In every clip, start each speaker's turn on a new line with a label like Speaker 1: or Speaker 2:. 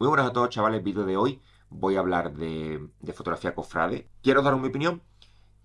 Speaker 1: Muy buenas a todos chavales, vídeo de hoy voy a hablar de, fotografía cofrade. Quiero daros mi opinión,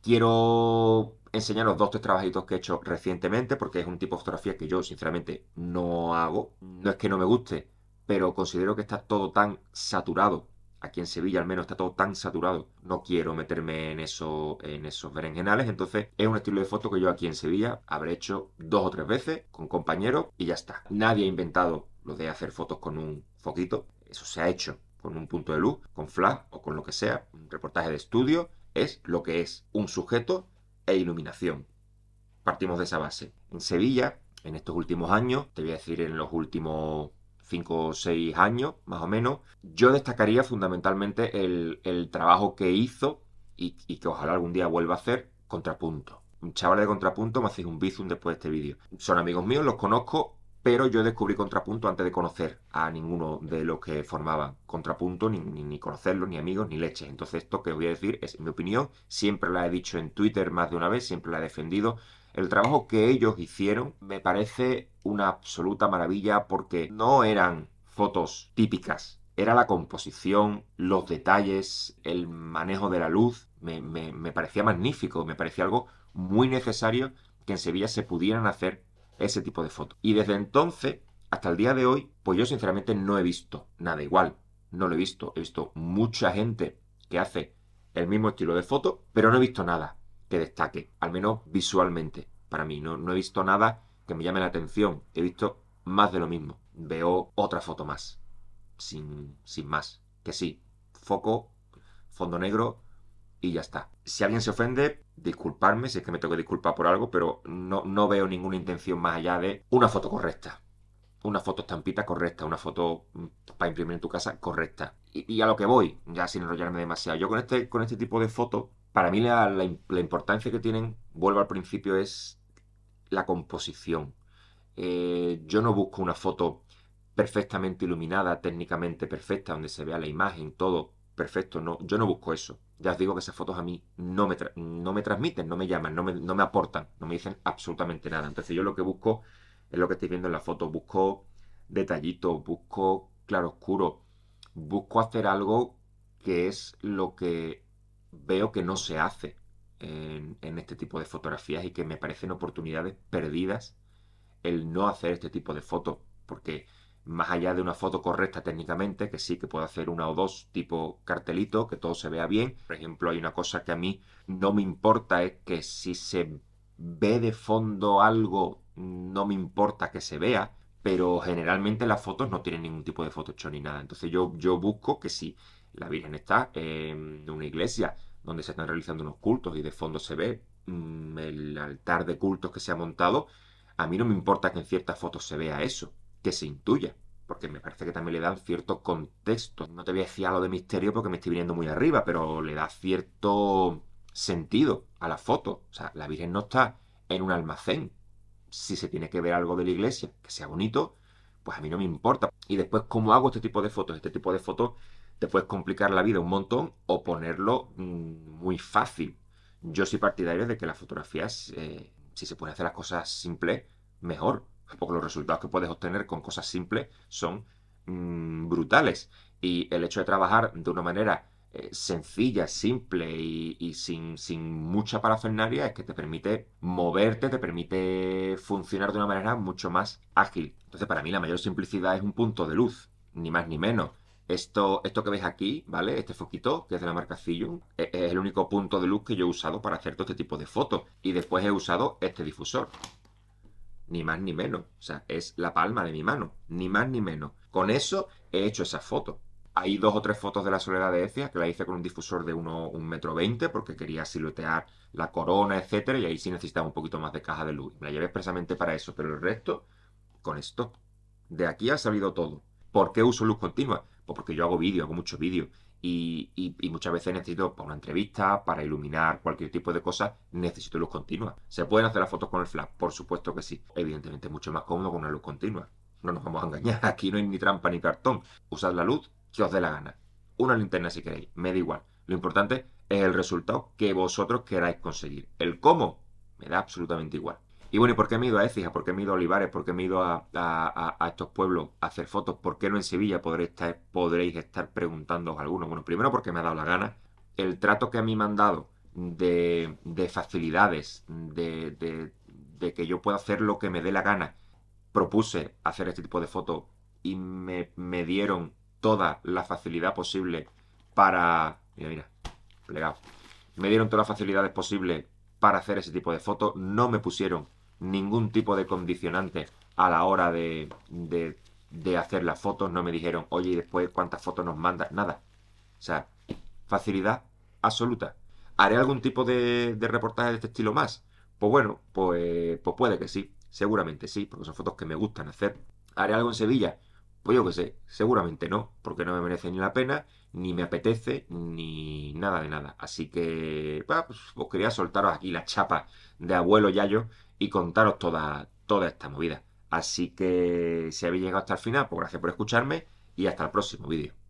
Speaker 1: quiero enseñaros dos o tres trabajitos que he hecho recientemente, porque es un tipo de fotografía que yo sinceramente no hago. No es que no me guste, pero considero que está todo tan saturado. Aquí en Sevilla al menos está todo tan saturado. No quiero meterme en, eso, en esos berenjenales. Entonces es un estilo de foto que yo aquí en Sevilla habré hecho dos o tres veces con compañeros y ya está. Nadie ha inventado lo de hacer fotos con un foquito. Eso se ha hecho con un punto de luz, con flash o con lo que sea, un reportaje de estudio, es lo que es un sujeto e iluminación. Partimos de esa base. En Sevilla, en estos últimos años, te voy a decir en los últimos 5 o 6 años, más o menos, yo destacaría fundamentalmente el, trabajo que hizo y, que ojalá algún día vuelva a hacer, Contrapunto. Un chaval de Contrapunto me hacéis un bizum después de este vídeo. Son amigos míos, los conozco, pero yo descubrí Contrapunto antes de conocer a ninguno de los que formaban Contrapunto, ni, ni, ni conocerlos, ni amigos, ni leches. Entonces esto que voy a decir es mi opinión, siempre la he dicho en Twitter más de una vez, siempre la he defendido. El trabajo que ellos hicieron me parece una absoluta maravilla porque no eran fotos típicas, era la composición, los detalles, el manejo de la luz, me, me parecía magnífico, me parecía algo muy necesario que en Sevilla se pudieran hacer ese tipo de fotos. Y desde entonces hasta el día de hoy, pues yo sinceramente no he visto nada igual. No lo he visto. He visto mucha gente que hace el mismo estilo de foto, pero no he visto nada que destaque, al menos visualmente. Para mí, no, he visto nada que me llame la atención. He visto más de lo mismo. Veo otra foto más. Sin, sin más. Que sí, foco, fondo negro, y ya está. Si alguien se ofende, disculparme si es que me tengo que disculpar por algo, pero no, veo ninguna intención más allá de una foto correcta. Una foto estampita correcta, una foto mm, para imprimir en tu casa correcta. Y, a lo que voy, ya sin enrollarme demasiado. Yo con este, con este tipo de fotos, para mí la, importancia que tienen, vuelvo al principio, es la composición. Eh, yo no busco una foto perfectamente iluminada, técnicamente perfecta, donde se vea la imagen, todo perfecto, no, yo no busco eso. Ya os digo que esas fotos a mí no me, no me transmiten, no me llaman, no me, aportan, no me dicen absolutamente nada. Entonces yo lo que busco es lo que estáis viendo en la foto, busco detallitos, busco claroscuro, busco hacer algo que es lo que veo que no se hace en, en este tipo de fotografías y que me parecen oportunidades perdidas el no hacer este tipo de fotos, porque más allá de una foto correcta técnicamente, que sí que puedo hacer una o dos tipo cartelito, que todo se vea bien. Por ejemplo, hay una cosa que a mí no me importa, es que si se ve de fondo algo, no me importa que se vea, pero generalmente las fotos no tienen ningún tipo de Photoshop ni nada. Entonces yo, yo busco que si la Virgen está en una iglesia donde se están realizando unos cultos y de fondo se ve mm, el altar de cultos que se ha montado, a mí no me importa que en ciertas fotos se vea eso que se intuya, porque me parece que también le dan cierto contexto. No te voy a decir algo de misterio porque me estoy viniendo muy arriba, pero le da cierto sentido a la foto. O sea, la Virgen no está en un almacén. Si se tiene que ver algo de la iglesia que sea bonito, pues a mí no me importa. Y después, ¿cómo hago este tipo de fotos? Este tipo de fotos te puedes complicar la vida un montón o ponerlo mm, muy fácil. Yo soy partidario de que las fotografías, eh, si se pueden hacer las cosas simples, mejor porque los resultados que puedes obtener con cosas simples son mm, brutales. Y el hecho de trabajar de una manera eh, sencilla, simple y, sin, mucha parafernaria, es que te permite moverte, te permite funcionar de una manera mucho más ágil. Entonces, para mí, la mayor simplicidad es un punto de luz, ni más ni menos. Esto, esto que ves aquí, ¿vale? Este foquito, que es de la marca es, es el único punto de luz que yo he usado para hacer todo este tipo de fotos. Y después he usado este difusor ni más ni menos. O sea, es la palma de mi mano, ni más ni menos. Con eso he hecho esas fotos. Hay dos o tres fotos de la soledad de Ecia que la hice con un difusor de uno un metro porque quería siluetear la corona, etcétera, y ahí sí necesitaba un poquito más de caja de luz. Me la llevé expresamente para eso, pero el resto, con esto. De aquí ha salido todo. ¿Por qué uso luz continua? Pues porque yo hago vídeo, hago muchos vídeos Y, y, muchas veces necesito para una entrevista, para iluminar cualquier tipo de cosas, necesito luz continua. ¿Se pueden hacer las fotos con el flash? Por supuesto que sí. Evidentemente mucho más cómodo con una luz continua. No nos vamos a engañar, aquí no hay ni trampa ni cartón. Usad la luz que os dé la gana. Una linterna si queréis, me da igual. Lo importante es el resultado que vosotros queráis conseguir. El cómo me da absolutamente igual. Y bueno, ¿y por qué me he ido a Écija? ¿Por qué me he ido a Olivares? ¿Por qué me he ido a, estos pueblos a hacer fotos? ¿Por qué no en Sevilla podréis estar, podréis estar preguntándoos algunos? Bueno, primero porque me ha dado la gana. El trato que a mí me han dado de, facilidades, de, que yo pueda hacer lo que me dé la gana, propuse hacer este tipo de fotos y me, me, dieron toda la facilidad posible para... Mira, mira, plegado. Me dieron todas las facilidades posibles para hacer ese tipo de fotos. No me pusieron ningún tipo de condicionante a la hora de, de, hacer las fotos. No me dijeron, oye, y después cuántas fotos nos mandas. Nada. O sea, facilidad absoluta. ¿Haré algún tipo de, de reportaje de este estilo más? Pues bueno, pues, pues puede que sí. Seguramente sí, porque son fotos que me gustan hacer. ¿Haré algo en Sevilla? Pues yo qué sé, seguramente no, porque no me merece ni la pena, ni me apetece, ni nada de nada. Así que, pues, os quería soltaros aquí la chapa de abuelo Yayo y contaros toda, toda esta movida. Así que, si habéis llegado hasta el final, pues gracias por escucharme y hasta el próximo vídeo.